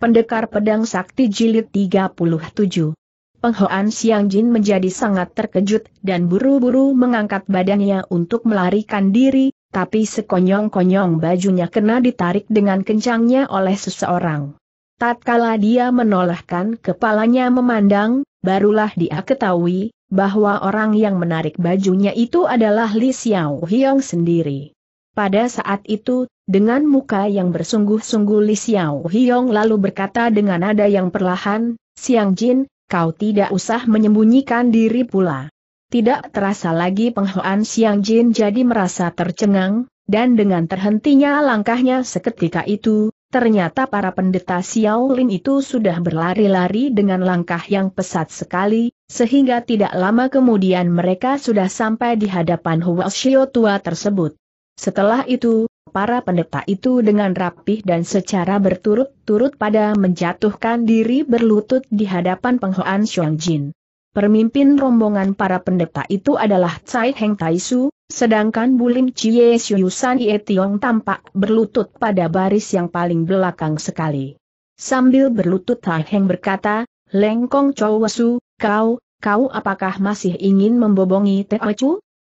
Pendekar Pedang Sakti Jilid 37 Penghoan Siang Jin menjadi sangat terkejut dan buru-buru mengangkat badannya untuk melarikan diri, tapi sekonyong-konyong bajunya kena ditarik dengan kencangnya oleh seseorang. Tatkala dia menolehkan kepalanya memandang, barulah dia ketahui bahwa orang yang menarik bajunya itu adalah Li Xiao Hiong sendiri. Pada saat itu, dengan muka yang bersungguh-sungguh Li Xiao Hiong lalu berkata dengan nada yang perlahan, Siang Jin, kau tidak usah menyembunyikan diri pula. Tidak terasa lagi penghoan Siang Jin jadi merasa tercengang, dan dengan terhentinya langkahnya seketika itu, ternyata para pendeta Xiao Lin itu sudah berlari-lari dengan langkah yang pesat sekali, sehingga tidak lama kemudian mereka sudah sampai di hadapan Huo Xiao tua tersebut. Setelah itu, para pendeta itu dengan rapih dan secara berturut-turut pada menjatuhkan diri berlutut di hadapan penghoan Xiong Jin. Permimpin rombongan para pendeta itu adalah Tsai Heng Taisu, sedangkan Bulim Chie Syuyusan Ye Tiong tampak berlutut pada baris yang paling belakang sekali. Sambil berlutut Tsai Heng berkata, Lengkong Chow Wasu, kau, kau apakah masih ingin membobongi Teo Chu?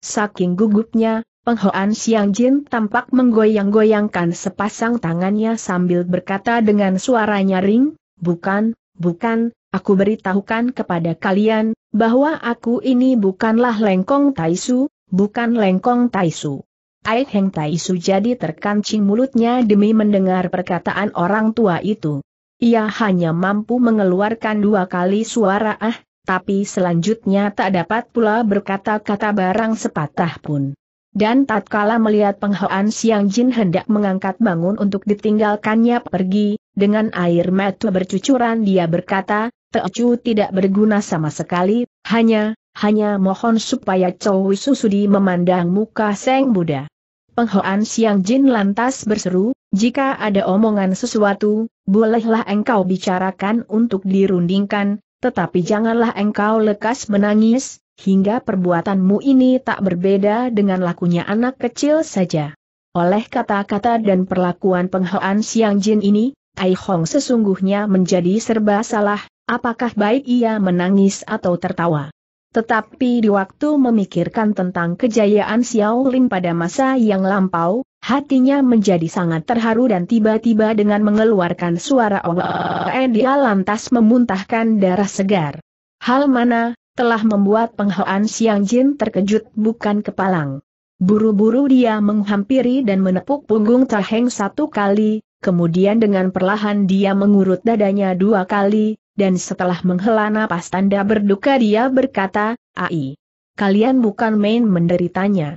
Saking gugupnya, Penghoan Siang Jin tampak menggoyang-goyangkan sepasang tangannya sambil berkata dengan suara nyaring, Bukan, bukan, aku beritahukan kepada kalian, bahwa aku ini bukanlah Lengkong Taisu, bukan Lengkong Taisu. Ai Heng Taisu jadi terkancing mulutnya demi mendengar perkataan orang tua itu. Ia hanya mampu mengeluarkan dua kali suara ah, tapi selanjutnya tak dapat pula berkata-kata barang sepatah pun. Dan tatkala melihat penghoan Siang Jin hendak mengangkat bangun untuk ditinggalkannya pergi, dengan air mata bercucuran dia berkata, Teocu tidak berguna sama sekali, hanya, hanya mohon supaya Chow Susudi memandang muka Seng Buddha. Penghoan Siang Jin lantas berseru, jika ada omongan sesuatu, bolehlah engkau bicarakan untuk dirundingkan, tetapi janganlah engkau lekas menangis, hingga perbuatanmu ini tak berbeda dengan lakunya anak kecil saja. Oleh kata-kata dan perlakuan penghoan Siang Jin ini, Ai Hong sesungguhnya menjadi serba salah, apakah baik ia menangis atau tertawa. Tetapi di waktu memikirkan tentang kejayaan Xiao Lin pada masa yang lampau, hatinya menjadi sangat terharu dan tiba-tiba dengan mengeluarkan suara Allah, dia lantas memuntahkan darah segar. Hal mana, telah membuat penghawaan Siang Jin terkejut bukan kepalang. Buru-buru dia menghampiri dan menepuk punggung Taheng satu kali, kemudian dengan perlahan dia mengurut dadanya dua kali, dan setelah menghela napas tanda berduka dia berkata, Ai, kalian bukan main menderitanya.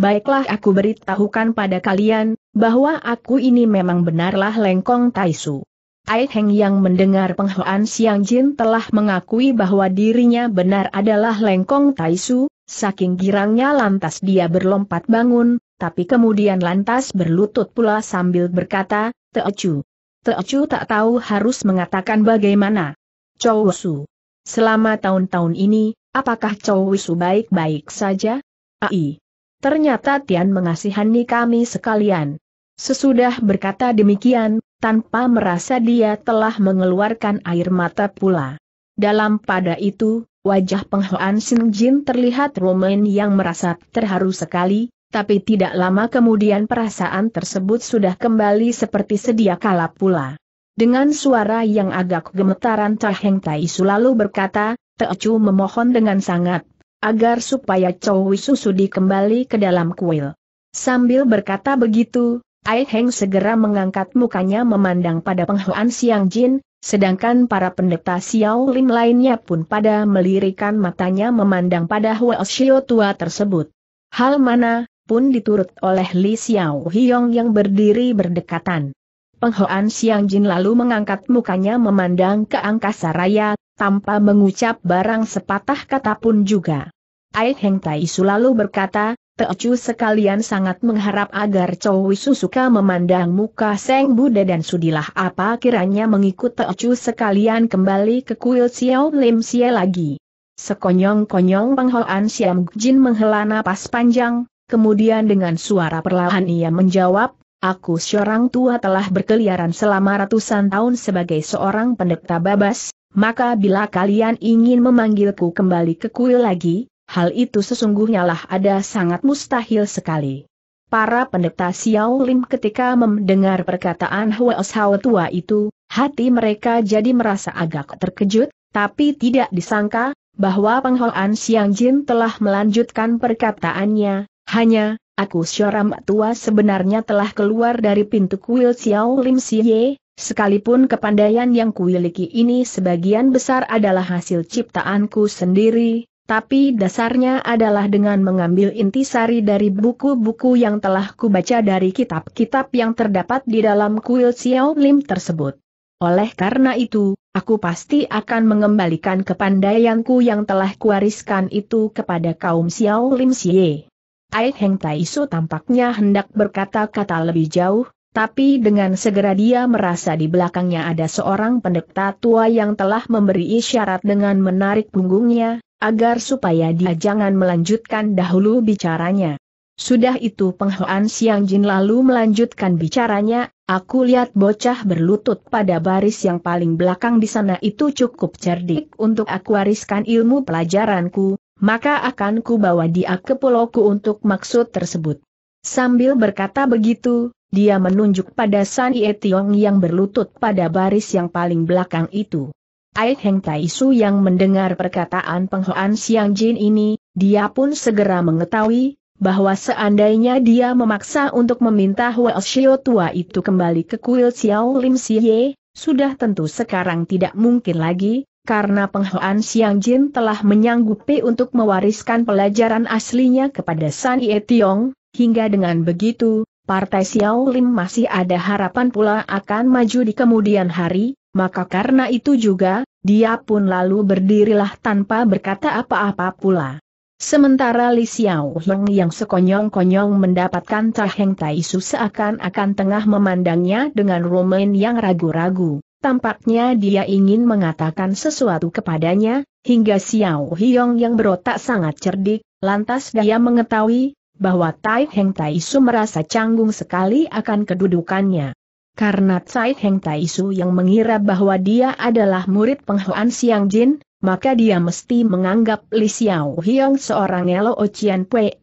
Baiklah aku beritahukan pada kalian, bahwa aku ini memang benarlah Lengkong Taisu. Ai Heng yang mendengar penghoan Siang Jin telah mengakui bahwa dirinya benar adalah Lengkong Taisu, saking girangnya lantas dia berlompat bangun, tapi kemudian lantas berlutut pula sambil berkata, Teocu. Teocu tak tahu harus mengatakan bagaimana. Chow Su. Selama tahun-tahun ini, apakah Chow Su baik-baik saja? Ai. Ternyata Tian mengasihani kami sekalian. Sesudah berkata demikian, tanpa merasa dia telah mengeluarkan air mata pula. Dalam pada itu, wajah penghoan Sin Jin terlihat Roman yang merasa terharu sekali, tapi tidak lama kemudian perasaan tersebut sudah kembali seperti sedia kala pula. Dengan suara yang agak gemetaran Taheng Tai selalu berkata, Teocu memohon dengan sangat, agar supaya Chow sudi kembali ke dalam kuil. Sambil berkata begitu, Ai Heng segera mengangkat mukanya memandang pada penghuan Siang Jin, sedangkan para pendeta Xiao Lin lainnya pun pada melirikan matanya memandang pada Huo Xiao tua tersebut. Hal mana, pun diturut oleh Li Xiao Hiong yang berdiri berdekatan. Penghuan Siang Jin lalu mengangkat mukanya memandang ke angkasa raya, tanpa mengucap barang sepatah kata pun juga. Ai Heng Tai Su lalu berkata, Teocu sekalian sangat mengharap agar Chowi suka memandang muka Seng Buddha dan sudilah apa kiranya mengikut Teocu sekalian kembali ke kuil Xiao Lim Xie lagi. Sekonyong-konyong penghoan Siam Jin menghela napas panjang, kemudian dengan suara perlahan ia menjawab, Aku seorang tua telah berkeliaran selama ratusan tahun sebagai seorang pendeta babas, maka bila kalian ingin memanggilku kembali ke kuil lagi, Hal itu sesungguhnya lah ada sangat mustahil sekali. Para pendeta Xiao Lim ketika mendengar perkataan Hua Hao tua itu, hati mereka jadi merasa agak terkejut, tapi tidak disangka, bahwa Penghoan Xiang Jin telah melanjutkan perkataannya, hanya, aku Syoram tua sebenarnya telah keluar dari pintu kuil Xiao Lim Siye, Sekalipun kepandaian yang kuiliki ini sebagian besar adalah hasil ciptaanku sendiri, tapi dasarnya adalah dengan mengambil intisari dari buku-buku yang telah kubaca dari kitab-kitab yang terdapat di dalam kuil Xiao Lim tersebut. Oleh karena itu, aku pasti akan mengembalikan kepandaianku yang telah kuwariskan itu kepada kaum Xiao Lim Xie. Ai Heng Taisu tampaknya hendak berkata-kata lebih jauh, tapi dengan segera dia merasa di belakangnya ada seorang pendeta tua yang telah memberi isyarat dengan menarik punggungnya, agar supaya dia jangan melanjutkan dahulu bicaranya. Sudah itu penghoan Siang Jin lalu melanjutkan bicaranya, aku lihat bocah berlutut pada baris yang paling belakang di sana itu cukup cerdik untuk aku wariskan ilmu pelajaranku, maka akan ku bawa dia ke pulauku untuk maksud tersebut. Sambil berkata begitu, dia menunjuk pada San Ye Tiong yang berlutut pada baris yang paling belakang itu. Ai Heng Taisu yang mendengar perkataan penghoan Siang Jin ini, dia pun segera mengetahui, bahwa seandainya dia memaksa untuk meminta Hua Xiao tua itu kembali ke kuil Xiao Lim Si Ye, sudah tentu sekarang tidak mungkin lagi, karena penghoan Siang Jin telah menyanggupi untuk mewariskan pelajaran aslinya kepada San Ye Tiong, hingga dengan begitu, Partai Xiao Lim masih ada harapan pula akan maju di kemudian hari, maka karena itu juga, dia pun lalu berdirilah tanpa berkata apa-apa pula. Sementara Li Xiao Heng yang sekonyong-konyong mendapatkan Cha Heng Tai Su seakan-akan tengah memandangnya dengan Roman yang ragu-ragu. Tampaknya dia ingin mengatakan sesuatu kepadanya, hingga Xiao Hiong yang berotak sangat cerdik, lantas dia mengetahui bahwa Tai Heng Tai Su merasa canggung sekali akan kedudukannya. Karena Tsai Heng Taisu yang mengira bahwa dia adalah murid Penghuan Siang Jin, maka dia mesti menganggap Li Xiao Hiong seorang Elo Ocean Pue,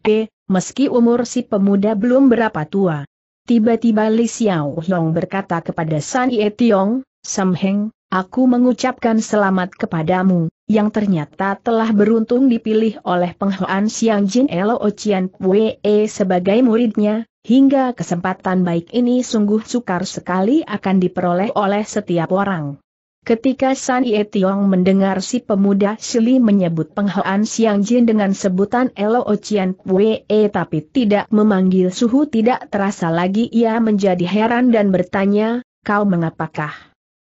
meski umur si pemuda belum berapa tua. Tiba-tiba Li Xiao Hiong berkata kepada San Ye Tiong, Sam Heng, aku mengucapkan selamat kepadamu, yang ternyata telah beruntung dipilih oleh Penghuan Siang Jin Elo Ocean Pue sebagai muridnya, hingga kesempatan baik ini sungguh sukar sekali akan diperoleh oleh setiap orang. Ketika San Ye Tiong mendengar si pemuda Shili menyebut penghoan Siang Jin dengan sebutan Elo Ocean Wei, tapi tidak memanggil suhu tidak terasa lagi ia menjadi heran dan bertanya, kau mengapakah?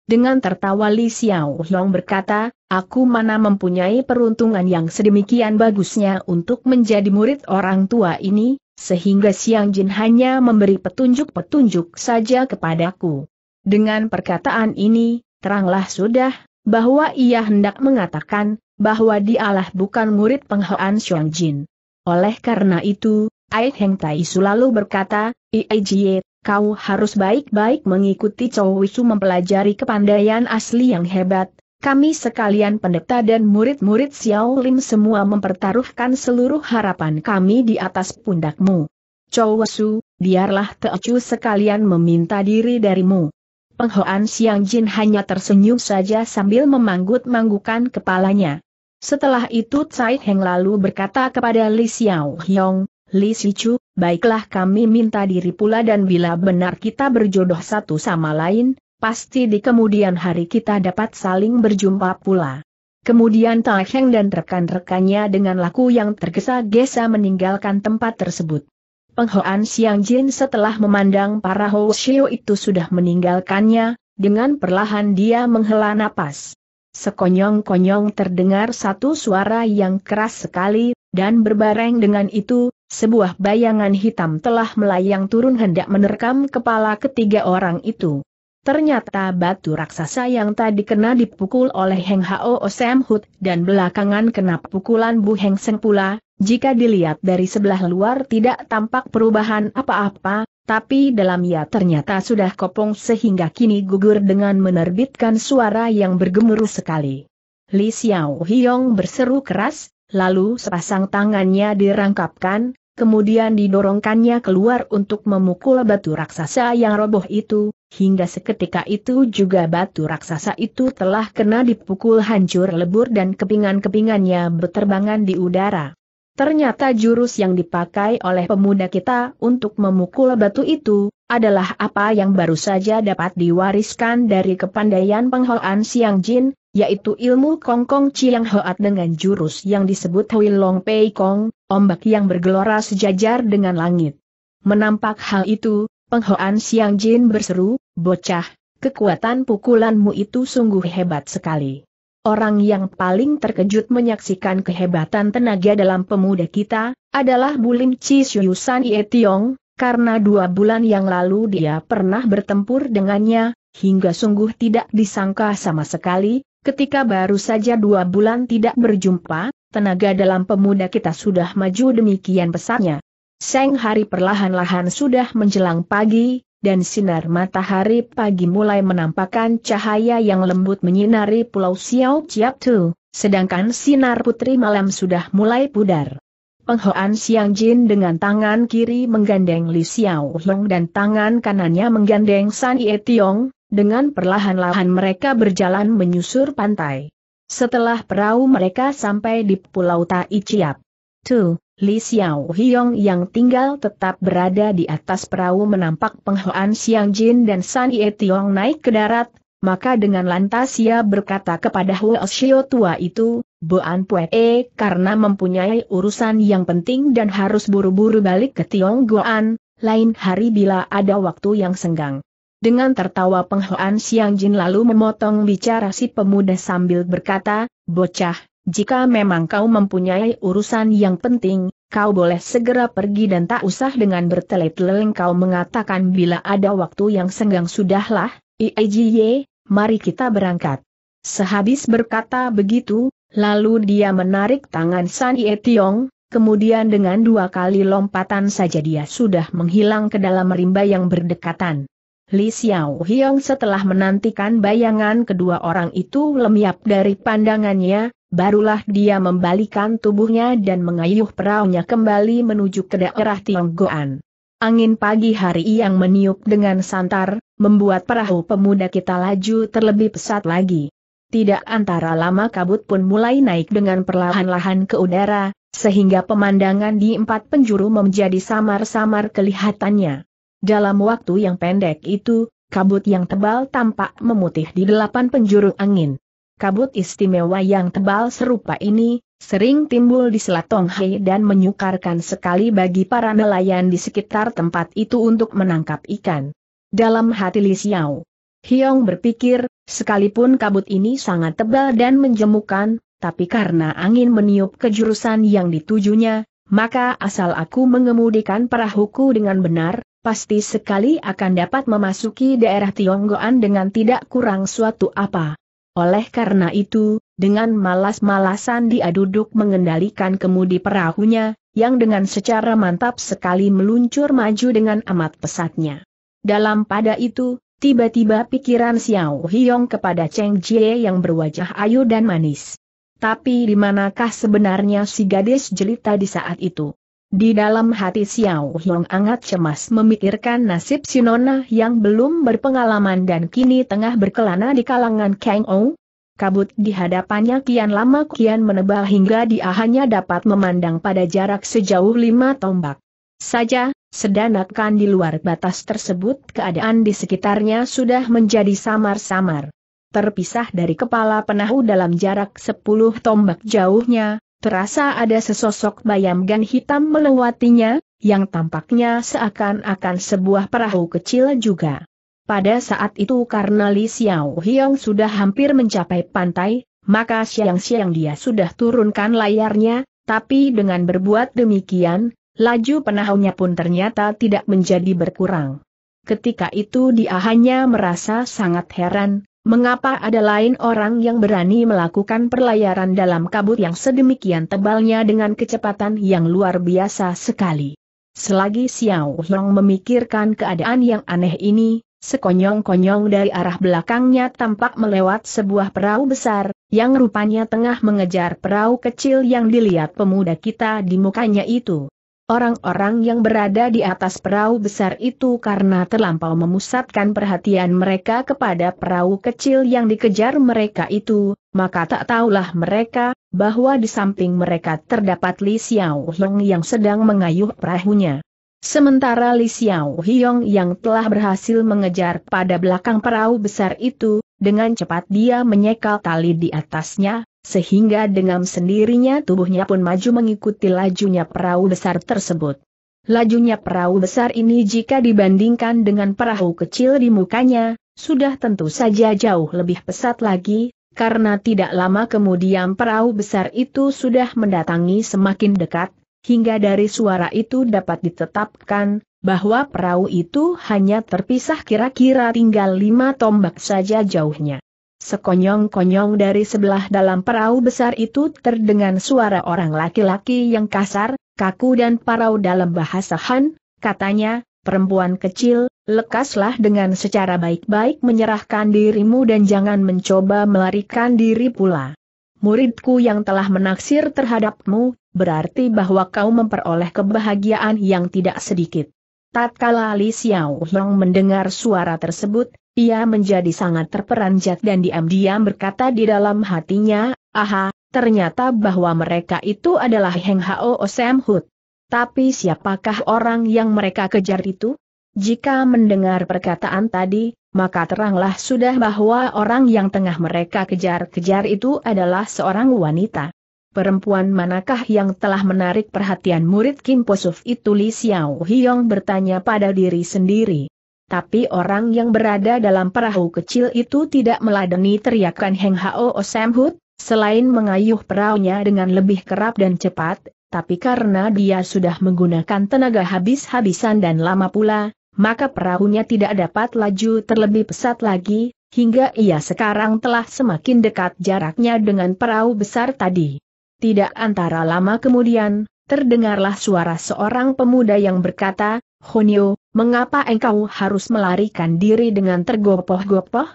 Dengan tertawa Li Xiao Long berkata, aku mana mempunyai peruntungan yang sedemikian bagusnya untuk menjadi murid orang tua ini, sehingga Siang Jin hanya memberi petunjuk-petunjuk saja kepadaku. Dengan perkataan ini, teranglah sudah, bahwa ia hendak mengatakan, bahwa dialah bukan murid penghoan Siang Jin. Oleh karena itu, Ai Heng Tai selalu berkata, Iei kau harus baik-baik mengikuti Chow Wisu mempelajari kepandaian asli yang hebat, kami sekalian pendeta dan murid-murid Xiao Lim semua mempertaruhkan seluruh harapan kami di atas pundakmu. Chou Su, biarlah teju sekalian meminta diri darimu. Penghoan Xiang Jin hanya tersenyum saja sambil memanggut-manggukan kepalanya. Setelah itu Tsai Heng lalu berkata kepada Li Xiao Hyong, Li Sichu, baiklah kami minta diri pula dan bila benar kita berjodoh satu sama lain, pasti di kemudian hari kita dapat saling berjumpa pula. Kemudian Tai Heng dan rekan-rekannya dengan laku yang tergesa-gesa meninggalkan tempat tersebut. Penghoan Siang Jin setelah memandang para Hoshio itu sudah meninggalkannya, dengan perlahan dia menghela napas. Sekonyong-konyong terdengar satu suara yang keras sekali, dan berbareng dengan itu, sebuah bayangan hitam telah melayang turun hendak menerkam kepala ketiga orang itu. Ternyata batu raksasa yang tadi kena dipukul oleh Heng Hao Osem Hut dan belakangan kena pukulan Bu Heng Seng pula, jika dilihat dari sebelah luar tidak tampak perubahan apa-apa, tapi dalam ia ya ternyata sudah kopong sehingga kini gugur dengan menerbitkan suara yang bergemuruh sekali. Li Xiao Hiong berseru keras, lalu sepasang tangannya dirangkapkan, kemudian didorongkannya keluar untuk memukul batu raksasa yang roboh itu, Hingga seketika itu juga batu raksasa itu telah kena dipukul hancur lebur dan kepingan-kepingannya berterbangan di udara. Ternyata jurus yang dipakai oleh pemuda kita untuk memukul batu itu, adalah apa yang baru saja dapat diwariskan dari kepandaian penghoan Siang Jin, yaitu ilmu Kong Kong Chiang Hoat dengan jurus yang disebut Hui Long Pei Kong, ombak yang bergelora sejajar dengan langit. Menampak hal itu, Penghoan Siang Jin berseru, bocah, kekuatan pukulanmu itu sungguh hebat sekali. Orang yang paling terkejut menyaksikan kehebatan tenaga dalam pemuda kita, adalah Bulim Chi Shuyusan Ye Tiong, karena dua bulan yang lalu dia pernah bertempur dengannya, hingga sungguh tidak disangka sama sekali, ketika baru saja dua bulan tidak berjumpa, tenaga dalam pemuda kita sudah maju demikian besarnya. Seng hari perlahan-lahan sudah menjelang pagi, dan sinar matahari pagi mulai menampakkan cahaya yang lembut menyinari pulau Xiao Chiap Tu, sedangkan sinar putri malam sudah mulai pudar. Penghoan Siang Jin dengan tangan kiri menggandeng Li Xiao Long dan tangan kanannya menggandeng San Ye Tiong, dengan perlahan-lahan mereka berjalan menyusur pantai. Setelah perahu mereka sampai di Pulau Tai Chiap. Tu, Li Xiao Hiong yang tinggal tetap berada di atas perahu menampak penghoan Xiang Jin dan San Ye Tiong naik ke darat, maka dengan lantas ia berkata kepada Huo Xiao tua itu, Boan Pue e, karena mempunyai urusan yang penting dan harus buru-buru balik ke Tiong Goan, lain hari bila ada waktu yang senggang. Dengan tertawa penghoan Xiang Jin lalu memotong bicara si pemuda sambil berkata, Bocah, jika memang kau mempunyai urusan yang penting, kau boleh segera pergi dan tak usah dengan bertele-tele kau mengatakan bila ada waktu yang senggang sudahlah, IEJY, mari kita berangkat. Sehabis berkata begitu, lalu dia menarik tangan San Ie Tiong, kemudian dengan dua kali lompatan saja dia sudah menghilang ke dalam rimba yang berdekatan. Li Xiao Hiong setelah menantikan bayangan kedua orang itu lemiap dari pandangannya, Barulah dia membalikan tubuhnya dan mengayuh peraunya kembali menuju ke daerah Tionggoan. Angin pagi hari yang meniup dengan santar, membuat perahu pemuda kita laju terlebih pesat lagi. Tidak antara lama kabut pun mulai naik dengan perlahan-lahan ke udara, sehingga pemandangan di empat penjuru menjadi samar-samar kelihatannya. Dalam waktu yang pendek itu, kabut yang tebal tampak memutih di delapan penjuru angin kabut istimewa yang tebal serupa ini, sering timbul di Selat Tonghai dan menyukarkan sekali bagi para nelayan di sekitar tempat itu untuk menangkap ikan. Dalam hati Li Xiao, Hiong berpikir, sekalipun kabut ini sangat tebal dan menjemukan, tapi karena angin meniup ke jurusan yang ditujunya, maka asal aku mengemudikan perahuku dengan benar, pasti sekali akan dapat memasuki daerah Tionggoan dengan tidak kurang suatu apa. Oleh karena itu, dengan malas-malasan dia duduk mengendalikan kemudi perahunya, yang dengan secara mantap sekali meluncur maju dengan amat pesatnya. Dalam pada itu, tiba-tiba pikiran Xiao Hiong kepada Cheng Jie yang berwajah ayu dan manis. Tapi di manakah sebenarnya si gadis jelita di saat itu? Di dalam hati Xiao Hyong Angat cemas memikirkan nasib Sinona yang belum berpengalaman dan kini tengah berkelana di kalangan Kang Ou. Kabut di hadapannya kian lama kian menebal hingga dia hanya dapat memandang pada jarak sejauh lima tombak. Saja, sedanakan di luar batas tersebut keadaan di sekitarnya sudah menjadi samar-samar. Terpisah dari kepala penahu dalam jarak sepuluh tombak jauhnya, terasa ada sesosok bayam bayangan hitam melewatinya, yang tampaknya seakan-akan sebuah perahu kecil juga. Pada saat itu karena Li Xiao Hiong sudah hampir mencapai pantai, maka siang-siang dia sudah turunkan layarnya, tapi dengan berbuat demikian, laju penahunya pun ternyata tidak menjadi berkurang. Ketika itu dia hanya merasa sangat heran, Mengapa ada lain orang yang berani melakukan perlayaran dalam kabut yang sedemikian tebalnya dengan kecepatan yang luar biasa sekali? Selagi Xiao Long memikirkan keadaan yang aneh ini, sekonyong-konyong dari arah belakangnya tampak melewat sebuah perahu besar, yang rupanya tengah mengejar perahu kecil yang dilihat pemuda kita di mukanya itu. Orang-orang yang berada di atas perahu besar itu karena terlampau memusatkan perhatian mereka kepada perahu kecil yang dikejar mereka itu, maka tak tahulah mereka, bahwa di samping mereka terdapat Li Xiao Hiong yang sedang mengayuh perahunya. Sementara Li Xiao Hiong yang telah berhasil mengejar pada belakang perahu besar itu, dengan cepat dia menyekal tali di atasnya, sehingga dengan sendirinya tubuhnya pun maju mengikuti lajunya perahu besar tersebut. Lajunya perahu besar ini jika dibandingkan dengan perahu kecil di mukanya, sudah tentu saja jauh lebih pesat lagi, karena tidak lama kemudian perahu besar itu sudah mendatangi semakin dekat, hingga dari suara itu dapat ditetapkan, bahwa perahu itu hanya terpisah kira-kira tinggal lima tombak saja jauhnya. Sekonyong-konyong dari sebelah dalam perahu besar itu terdengar suara orang laki-laki yang kasar, kaku dan parau dalam bahasa Han, katanya, perempuan kecil, lekaslah dengan secara baik-baik menyerahkan dirimu dan jangan mencoba melarikan diri pula. Muridku yang telah menaksir terhadapmu, berarti bahwa kau memperoleh kebahagiaan yang tidak sedikit. Tatkala Li Xiao Long mendengar suara tersebut, ia menjadi sangat terperanjat dan diam-diam berkata di dalam hatinya, aha, ternyata bahwa mereka itu adalah Heng Hao Osem Hood. Tapi siapakah orang yang mereka kejar itu? Jika mendengar perkataan tadi, maka teranglah sudah bahwa orang yang tengah mereka kejar-kejar itu adalah seorang wanita. Perempuan manakah yang telah menarik perhatian murid Kim Posuf itu Li Xiao Hiong bertanya pada diri sendiri. Tapi orang yang berada dalam perahu kecil itu tidak meladeni teriakan Heng Hao Hood, selain mengayuh perahunya dengan lebih kerap dan cepat, tapi karena dia sudah menggunakan tenaga habis-habisan dan lama pula, maka perahunya tidak dapat laju terlebih pesat lagi, hingga ia sekarang telah semakin dekat jaraknya dengan perahu besar tadi. Tidak antara lama kemudian, terdengarlah suara seorang pemuda yang berkata, Honyo, mengapa engkau harus melarikan diri dengan tergopoh-gopoh?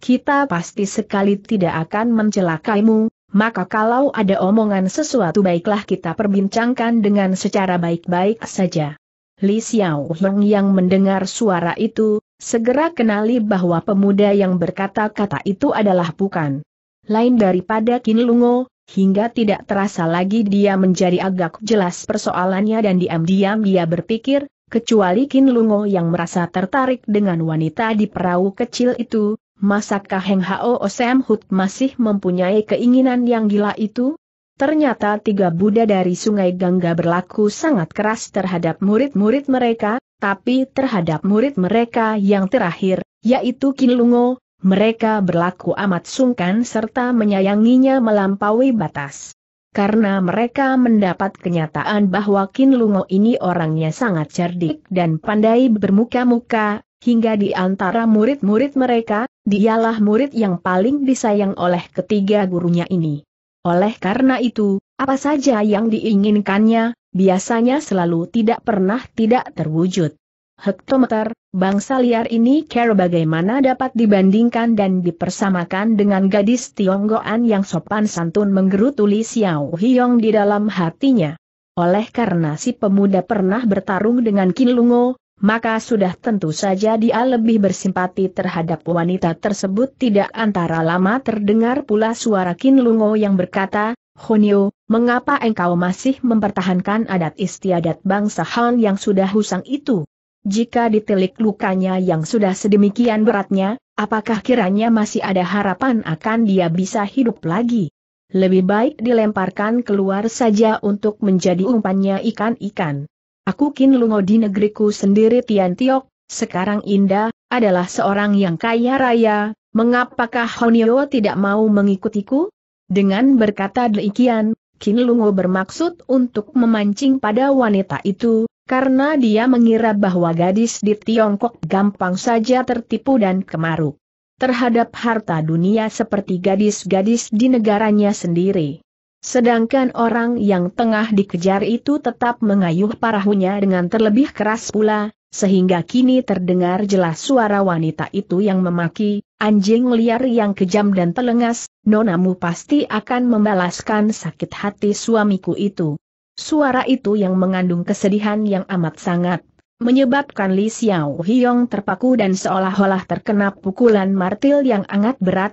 Kita pasti sekali tidak akan mencelakaimu, maka kalau ada omongan sesuatu baiklah kita perbincangkan dengan secara baik-baik saja. Li Xiao yang mendengar suara itu, segera kenali bahwa pemuda yang berkata-kata itu adalah bukan lain daripada Kin Lungo, hingga tidak terasa lagi dia menjadi agak jelas persoalannya dan diam-diam dia berpikir, kecuali Kin Lungo yang merasa tertarik dengan wanita di perahu kecil itu, masakkah Heng Hao Osem Hut masih mempunyai keinginan yang gila itu? Ternyata tiga Buddha dari Sungai Gangga berlaku sangat keras terhadap murid-murid mereka, tapi terhadap murid mereka yang terakhir, yaitu Kin Lungo mereka berlaku amat sungkan serta menyayanginya melampaui batas. Karena mereka mendapat kenyataan bahwa Kin Lungo ini orangnya sangat cerdik dan pandai bermuka-muka, hingga di antara murid-murid mereka, dialah murid yang paling disayang oleh ketiga gurunya ini. Oleh karena itu, apa saja yang diinginkannya, biasanya selalu tidak pernah tidak terwujud. Hektometer, bangsa liar ini care bagaimana dapat dibandingkan dan dipersamakan dengan gadis Tionggoan yang sopan santun menggerutuli Xiao Hiong di dalam hatinya. Oleh karena si pemuda pernah bertarung dengan Qin Lungo, maka sudah tentu saja dia lebih bersimpati terhadap wanita tersebut tidak antara lama terdengar pula suara Qin Lungo yang berkata, Honio, mengapa engkau masih mempertahankan adat istiadat bangsa Han yang sudah usang itu? Jika ditelik lukanya yang sudah sedemikian beratnya, apakah kiranya masih ada harapan akan dia bisa hidup lagi? Lebih baik dilemparkan keluar saja untuk menjadi umpannya ikan-ikan. Aku Kin Lungo di negeriku sendiri Tian Tiok, sekarang Indah, adalah seorang yang kaya raya, mengapakah Honio tidak mau mengikutiku? Dengan berkata demikian, Kin Lungo bermaksud untuk memancing pada wanita itu, karena dia mengira bahwa gadis di Tiongkok gampang saja tertipu dan kemaruk terhadap harta dunia seperti gadis-gadis di negaranya sendiri. Sedangkan orang yang tengah dikejar itu tetap mengayuh parahunya dengan terlebih keras pula, sehingga kini terdengar jelas suara wanita itu yang memaki, anjing liar yang kejam dan telengas, nonamu pasti akan membalaskan sakit hati suamiku itu. Suara itu yang mengandung kesedihan yang amat sangat, menyebabkan Li Xiao Hiong terpaku dan seolah-olah terkena pukulan martil yang sangat berat,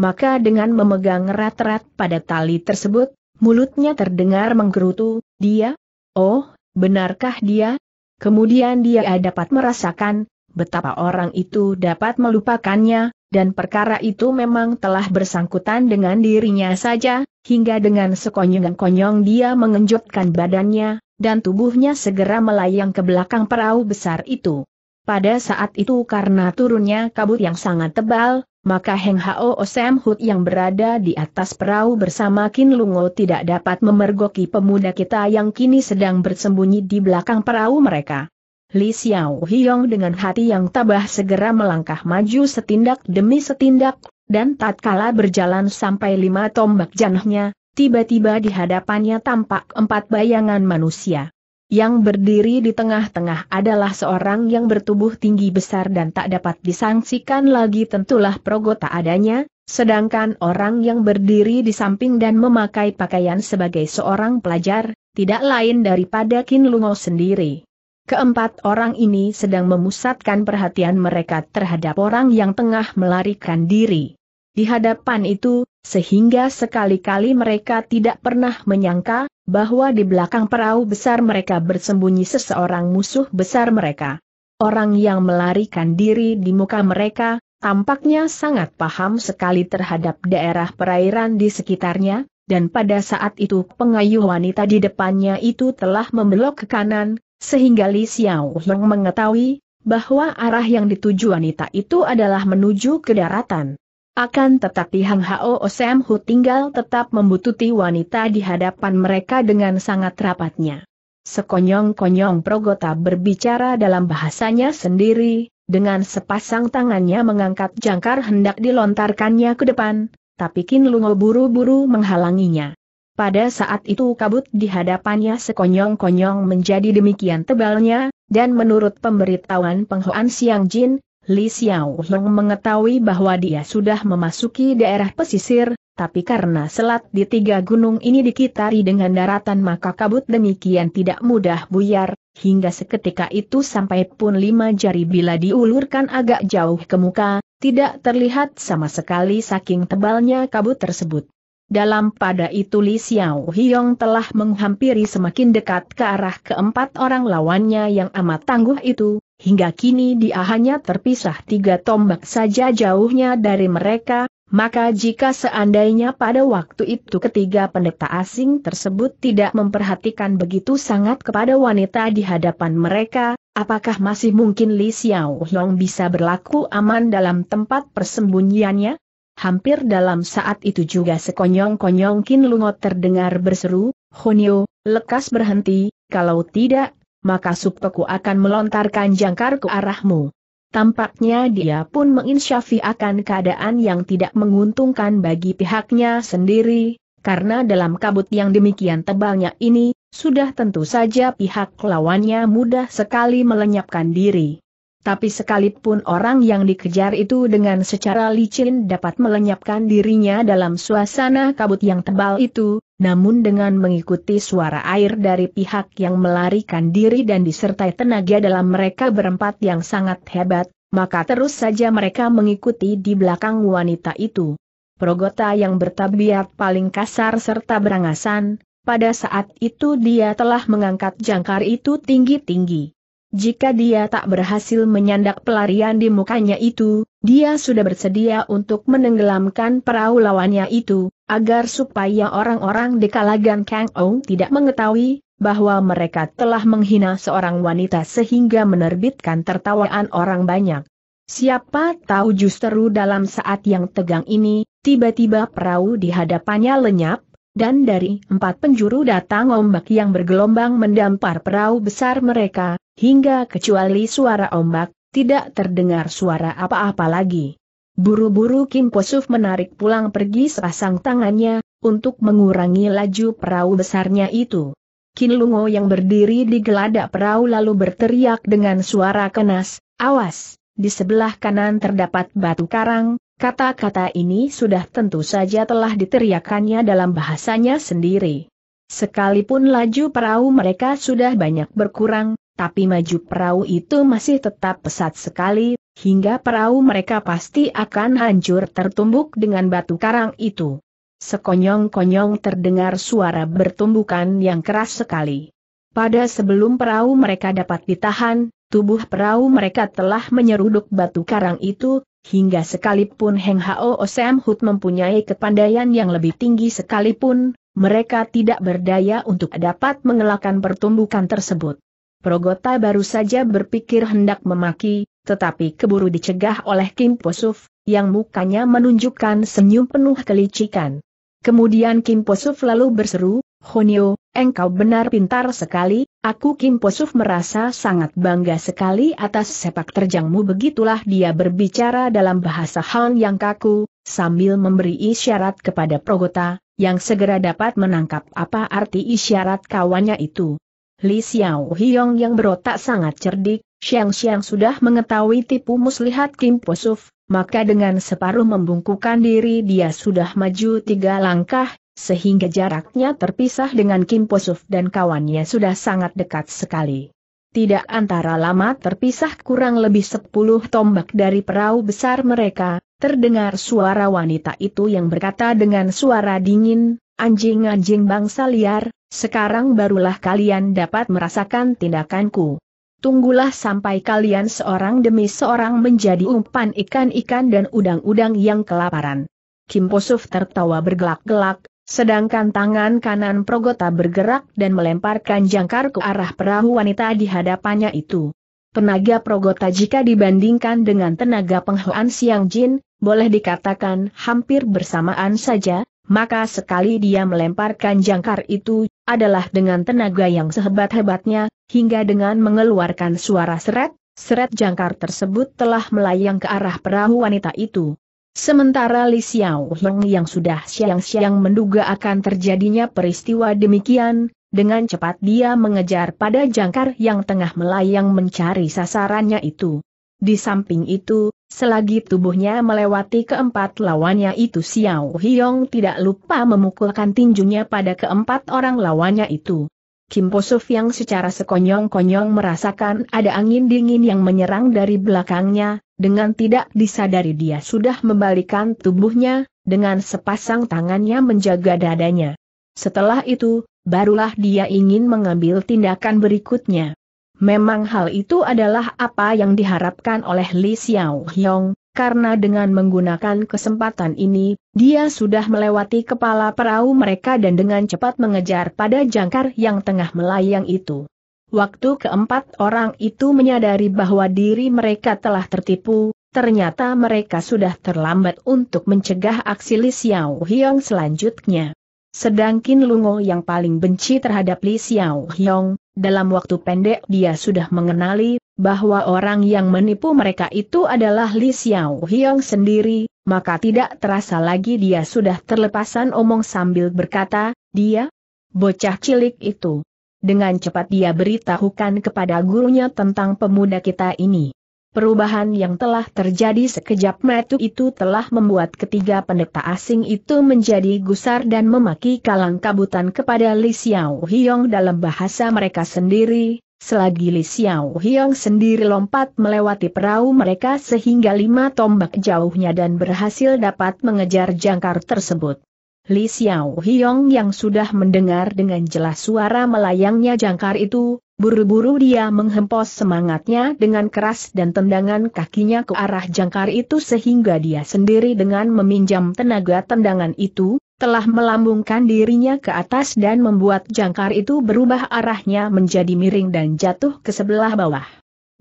maka dengan memegang erat-erat pada tali tersebut, mulutnya terdengar menggerutu, dia, oh, benarkah dia? Kemudian dia dapat merasakan, betapa orang itu dapat melupakannya, dan perkara itu memang telah bersangkutan dengan dirinya saja, Hingga dengan sekonyong-konyong dia mengenjotkan badannya, dan tubuhnya segera melayang ke belakang perahu besar itu. Pada saat itu karena turunnya kabut yang sangat tebal, maka Heng Hao Osem Hut yang berada di atas perahu bersama Kin Lungo tidak dapat memergoki pemuda kita yang kini sedang bersembunyi di belakang perahu mereka. Li Xiao Hiong dengan hati yang tabah segera melangkah maju setindak demi setindak dan tatkala berjalan sampai lima tombak janahnya, tiba-tiba di hadapannya tampak empat bayangan manusia. Yang berdiri di tengah-tengah adalah seorang yang bertubuh tinggi besar dan tak dapat disangsikan lagi tentulah Progo tak adanya, sedangkan orang yang berdiri di samping dan memakai pakaian sebagai seorang pelajar, tidak lain daripada Lungo sendiri. Keempat orang ini sedang memusatkan perhatian mereka terhadap orang yang tengah melarikan diri. Di hadapan itu, sehingga sekali-kali mereka tidak pernah menyangka bahwa di belakang perahu besar mereka bersembunyi seseorang musuh besar mereka. Orang yang melarikan diri di muka mereka tampaknya sangat paham sekali terhadap daerah perairan di sekitarnya, dan pada saat itu pengayuh wanita di depannya itu telah membelok ke kanan, sehingga Li Xiao Hong mengetahui bahwa arah yang dituju wanita itu adalah menuju ke daratan. Akan tetapi Hang Hao Osem Hu tinggal tetap membututi wanita di hadapan mereka dengan sangat rapatnya. Sekonyong-konyong Progota berbicara dalam bahasanya sendiri, dengan sepasang tangannya mengangkat jangkar hendak dilontarkannya ke depan, tapi Kin Lungo buru-buru menghalanginya. Pada saat itu kabut di hadapannya sekonyong-konyong menjadi demikian tebalnya, dan menurut pemberitahuan penghoan Siang Jin, Li Xiao mengetahui bahwa dia sudah memasuki daerah pesisir, tapi karena selat di tiga gunung ini dikitari dengan daratan maka kabut demikian tidak mudah buyar, hingga seketika itu sampai pun lima jari bila diulurkan agak jauh ke muka, tidak terlihat sama sekali saking tebalnya kabut tersebut. Dalam pada itu Li Xiao Hiong telah menghampiri semakin dekat ke arah keempat orang lawannya yang amat tangguh itu, hingga kini dia hanya terpisah tiga tombak saja jauhnya dari mereka, maka jika seandainya pada waktu itu ketiga pendeta asing tersebut tidak memperhatikan begitu sangat kepada wanita di hadapan mereka, apakah masih mungkin Li Xiao Hiong bisa berlaku aman dalam tempat persembunyiannya? Hampir dalam saat itu juga sekonyong-konyong Kin Lungot terdengar berseru, Honio, lekas berhenti, kalau tidak, maka Subtoku akan melontarkan jangkar ke arahmu. Tampaknya dia pun menginsyafi akan keadaan yang tidak menguntungkan bagi pihaknya sendiri, karena dalam kabut yang demikian tebalnya ini, sudah tentu saja pihak lawannya mudah sekali melenyapkan diri. Tapi sekalipun orang yang dikejar itu dengan secara licin dapat melenyapkan dirinya dalam suasana kabut yang tebal itu, namun dengan mengikuti suara air dari pihak yang melarikan diri dan disertai tenaga dalam mereka berempat yang sangat hebat, maka terus saja mereka mengikuti di belakang wanita itu. Progota yang bertabiat paling kasar serta berangasan, pada saat itu dia telah mengangkat jangkar itu tinggi-tinggi. Jika dia tak berhasil menyandak pelarian di mukanya itu, dia sudah bersedia untuk menenggelamkan perahu lawannya itu, agar supaya orang-orang di kalangan Kang Ou tidak mengetahui bahwa mereka telah menghina seorang wanita sehingga menerbitkan tertawaan orang banyak. Siapa tahu justru dalam saat yang tegang ini, tiba-tiba perahu di hadapannya lenyap, dan dari empat penjuru datang ombak yang bergelombang mendampar perahu besar mereka, hingga kecuali suara ombak, tidak terdengar suara apa-apa lagi. Buru-buru Kim Posuf menarik pulang pergi sepasang tangannya, untuk mengurangi laju perahu besarnya itu. Kin Lungo yang berdiri di geladak perahu lalu berteriak dengan suara kenas, awas, di sebelah kanan terdapat batu karang, Kata-kata ini sudah tentu saja telah diteriakannya dalam bahasanya sendiri. Sekalipun laju perahu mereka sudah banyak berkurang, tapi maju perahu itu masih tetap pesat sekali, hingga perahu mereka pasti akan hancur tertumbuk dengan batu karang itu. Sekonyong-konyong terdengar suara bertumbukan yang keras sekali. Pada sebelum perahu mereka dapat ditahan, tubuh perahu mereka telah menyeruduk batu karang itu, Hingga sekalipun Heng Hao Osem Hut mempunyai kepandaian yang lebih tinggi sekalipun, mereka tidak berdaya untuk dapat mengelakkan pertumbukan tersebut. Progota baru saja berpikir hendak memaki, tetapi keburu dicegah oleh Kim Posuf, yang mukanya menunjukkan senyum penuh kelicikan. Kemudian Kim Posuf lalu berseru, Honyo, engkau benar pintar sekali, aku Kim Posuf merasa sangat bangga sekali atas sepak terjangmu begitulah dia berbicara dalam bahasa Han yang kaku, sambil memberi isyarat kepada Progota, yang segera dapat menangkap apa arti isyarat kawannya itu. Li Xiao Hiong yang berotak sangat cerdik, Xiang Xiang sudah mengetahui tipu muslihat Kim Posuf, maka dengan separuh membungkukan diri dia sudah maju tiga langkah, sehingga jaraknya terpisah dengan Kim Posuf dan kawannya sudah sangat dekat sekali. Tidak antara lama terpisah kurang lebih sepuluh tombak dari perahu besar mereka, terdengar suara wanita itu yang berkata dengan suara dingin, anjing-anjing bangsa liar, sekarang barulah kalian dapat merasakan tindakanku. Tunggulah sampai kalian seorang demi seorang menjadi umpan ikan-ikan dan udang-udang yang kelaparan. Kim Posuf tertawa bergelak-gelak, Sedangkan tangan kanan Progota bergerak dan melemparkan jangkar ke arah perahu wanita di hadapannya itu. Tenaga Progota jika dibandingkan dengan tenaga Penghuan Siang Jin, boleh dikatakan hampir bersamaan saja, maka sekali dia melemparkan jangkar itu, adalah dengan tenaga yang sehebat-hebatnya, hingga dengan mengeluarkan suara seret, seret jangkar tersebut telah melayang ke arah perahu wanita itu. Sementara Li Xiao Heng yang sudah siang-siang menduga akan terjadinya peristiwa demikian, dengan cepat dia mengejar pada jangkar yang tengah melayang mencari sasarannya itu. Di samping itu, selagi tubuhnya melewati keempat lawannya itu Xiao Hiong tidak lupa memukulkan tinjunya pada keempat orang lawannya itu. Kim Posuf yang secara sekonyong-konyong merasakan ada angin dingin yang menyerang dari belakangnya, dengan tidak disadari dia sudah membalikan tubuhnya, dengan sepasang tangannya menjaga dadanya. Setelah itu, barulah dia ingin mengambil tindakan berikutnya. Memang hal itu adalah apa yang diharapkan oleh Li Xiao Hyong, karena dengan menggunakan kesempatan ini, dia sudah melewati kepala perahu mereka dan dengan cepat mengejar pada jangkar yang tengah melayang itu. Waktu keempat orang itu menyadari bahwa diri mereka telah tertipu, ternyata mereka sudah terlambat untuk mencegah aksi Li Xiao Hyong selanjutnya. Sedangkan Lungo yang paling benci terhadap Li Xiao Hyong, dalam waktu pendek dia sudah mengenali bahwa orang yang menipu mereka itu adalah Li Xiao Hiong sendiri, maka tidak terasa lagi dia sudah terlepasan omong sambil berkata, dia, bocah cilik itu. Dengan cepat dia beritahukan kepada gurunya tentang pemuda kita ini. Perubahan yang telah terjadi sekejap metu itu telah membuat ketiga pendeta asing itu menjadi gusar dan memaki kalang kabutan kepada Li Xiao Hiong dalam bahasa mereka sendiri, Selagi Li Xiao Hiong sendiri lompat melewati perahu mereka sehingga lima tombak jauhnya dan berhasil dapat mengejar jangkar tersebut. Li Xiao Hiong yang sudah mendengar dengan jelas suara melayangnya jangkar itu, buru-buru dia menghempos semangatnya dengan keras dan tendangan kakinya ke arah jangkar itu sehingga dia sendiri dengan meminjam tenaga tendangan itu, telah melambungkan dirinya ke atas dan membuat jangkar itu berubah arahnya menjadi miring dan jatuh ke sebelah bawah.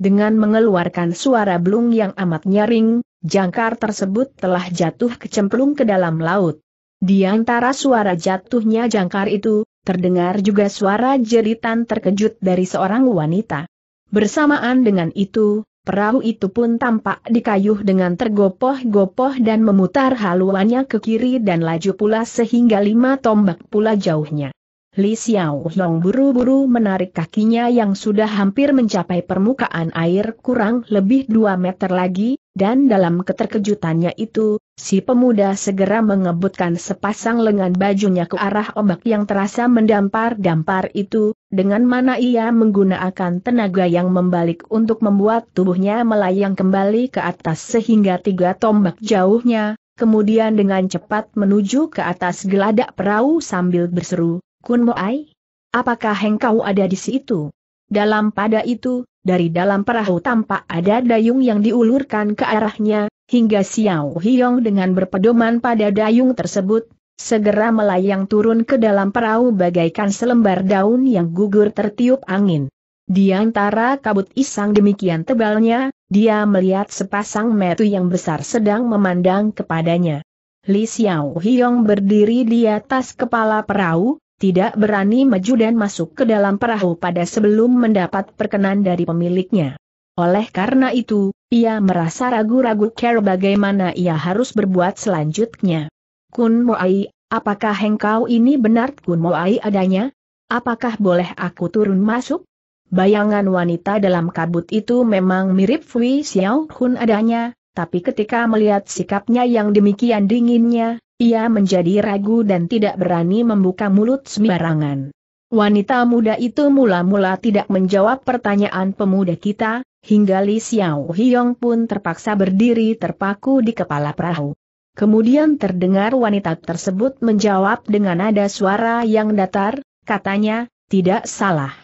Dengan mengeluarkan suara belung yang amat nyaring, jangkar tersebut telah jatuh kecemplung ke dalam laut. Di antara suara jatuhnya jangkar itu, terdengar juga suara jeritan terkejut dari seorang wanita. Bersamaan dengan itu, Perahu itu pun tampak dikayuh dengan tergopoh-gopoh dan memutar haluannya ke kiri dan laju pula sehingga lima tombak pula jauhnya. Li Xiao Long buru-buru menarik kakinya yang sudah hampir mencapai permukaan air kurang lebih dua meter lagi, dan dalam keterkejutannya itu, Si pemuda segera mengebutkan sepasang lengan bajunya ke arah ombak yang terasa mendampar-dampar itu, dengan mana ia menggunakan tenaga yang membalik untuk membuat tubuhnya melayang kembali ke atas sehingga tiga tombak jauhnya, kemudian dengan cepat menuju ke atas geladak perahu sambil berseru, Kun Moai, apakah engkau ada di situ? Dalam pada itu, dari dalam perahu tampak ada dayung yang diulurkan ke arahnya, hingga Xiao Hiong dengan berpedoman pada dayung tersebut, segera melayang turun ke dalam perahu bagaikan selembar daun yang gugur tertiup angin. Di antara kabut isang demikian tebalnya, dia melihat sepasang metu yang besar sedang memandang kepadanya. Li Xiao Hiong berdiri di atas kepala perahu, tidak berani maju dan masuk ke dalam perahu pada sebelum mendapat perkenan dari pemiliknya. Oleh karena itu, ia merasa ragu-ragu cara bagaimana ia harus berbuat selanjutnya. Kun Moai, apakah engkau ini benar Kun Moai adanya? Apakah boleh aku turun masuk? Bayangan wanita dalam kabut itu memang mirip Fui Xiao Hun adanya, tapi ketika melihat sikapnya yang demikian dinginnya, ia menjadi ragu dan tidak berani membuka mulut sembarangan. Wanita muda itu mula-mula tidak menjawab pertanyaan pemuda kita, hingga Li Xiao Hiong pun terpaksa berdiri terpaku di kepala perahu. Kemudian terdengar wanita tersebut menjawab dengan nada suara yang datar, katanya, tidak salah.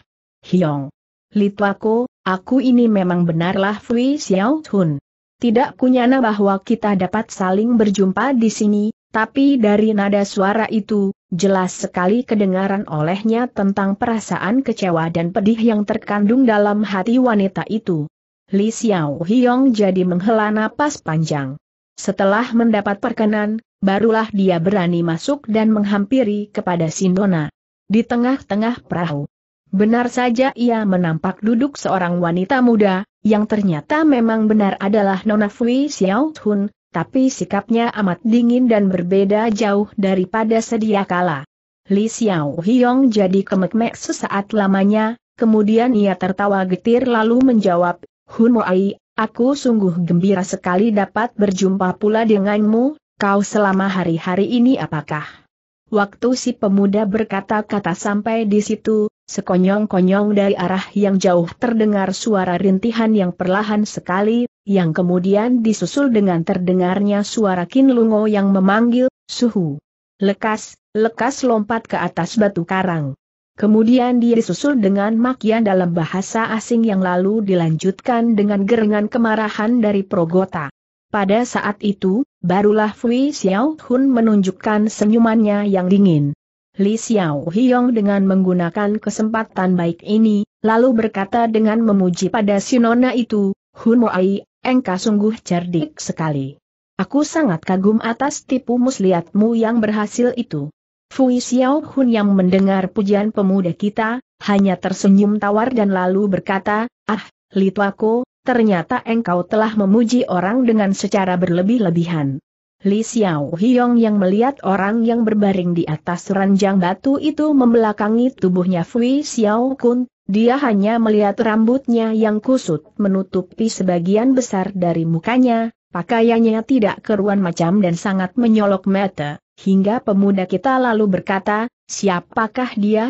Hiong. Litwaku, aku ini memang benarlah Fui Xiao Hun. Tidak kunyana bahwa kita dapat saling berjumpa di sini, tapi dari nada suara itu, Jelas sekali kedengaran olehnya tentang perasaan kecewa dan pedih yang terkandung dalam hati wanita itu. Li Xiao Hiong jadi menghela napas panjang. Setelah mendapat perkenan, barulah dia berani masuk dan menghampiri kepada Sindona. Di tengah-tengah perahu. Benar saja ia menampak duduk seorang wanita muda, yang ternyata memang benar adalah Nona Fui Xiao Hun, tapi sikapnya amat dingin dan berbeda jauh daripada sedia kala. Li Xiao Hiong jadi kemek-mek sesaat lamanya, kemudian ia tertawa getir lalu menjawab, Hun Moai, aku sungguh gembira sekali dapat berjumpa pula denganmu, kau selama hari-hari ini apakah? Waktu si pemuda berkata-kata sampai di situ, sekonyong-konyong dari arah yang jauh terdengar suara rintihan yang perlahan sekali yang kemudian disusul dengan terdengarnya suara kinlungo yang memanggil, Suhu. Lekas, lekas lompat ke atas batu karang. Kemudian dia disusul dengan makian dalam bahasa asing yang lalu dilanjutkan dengan gerengan kemarahan dari Progota. Pada saat itu, barulah Fui Xiao Hun menunjukkan senyumannya yang dingin. Li Xiao Hiong dengan menggunakan kesempatan baik ini, lalu berkata dengan memuji pada si itu, Hun Moai, engkau sungguh cerdik sekali. Aku sangat kagum atas tipu muslihatmu yang berhasil itu. Fui Xiao Hun yang mendengar pujian pemuda kita, hanya tersenyum tawar dan lalu berkata, Ah, Lituako, ternyata engkau telah memuji orang dengan secara berlebih-lebihan. Li Xiao Hiong yang melihat orang yang berbaring di atas ranjang batu itu membelakangi tubuhnya Fui Xiao Kun, dia hanya melihat rambutnya yang kusut menutupi sebagian besar dari mukanya, pakaiannya tidak keruan macam dan sangat menyolok mata, hingga pemuda kita lalu berkata, siapakah dia?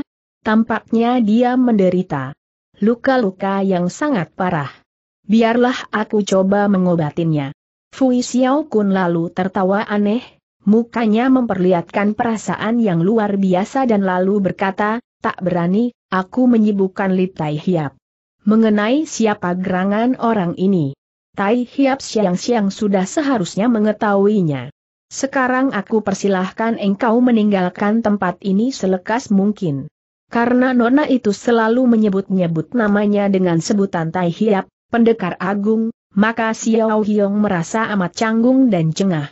Tampaknya dia menderita. Luka-luka yang sangat parah. Biarlah aku coba mengobatinya. Fui Xiao Kun lalu tertawa aneh, mukanya memperlihatkan perasaan yang luar biasa dan lalu berkata, Tak berani, aku menyibukkan Li Tai Hiap. Mengenai siapa gerangan orang ini. Tai Hiap siang-siang sudah seharusnya mengetahuinya. Sekarang aku persilahkan engkau meninggalkan tempat ini selekas mungkin. Karena Nona itu selalu menyebut-nyebut namanya dengan sebutan Tai Hiap, pendekar agung, maka Xiao Hiong merasa amat canggung dan cengah.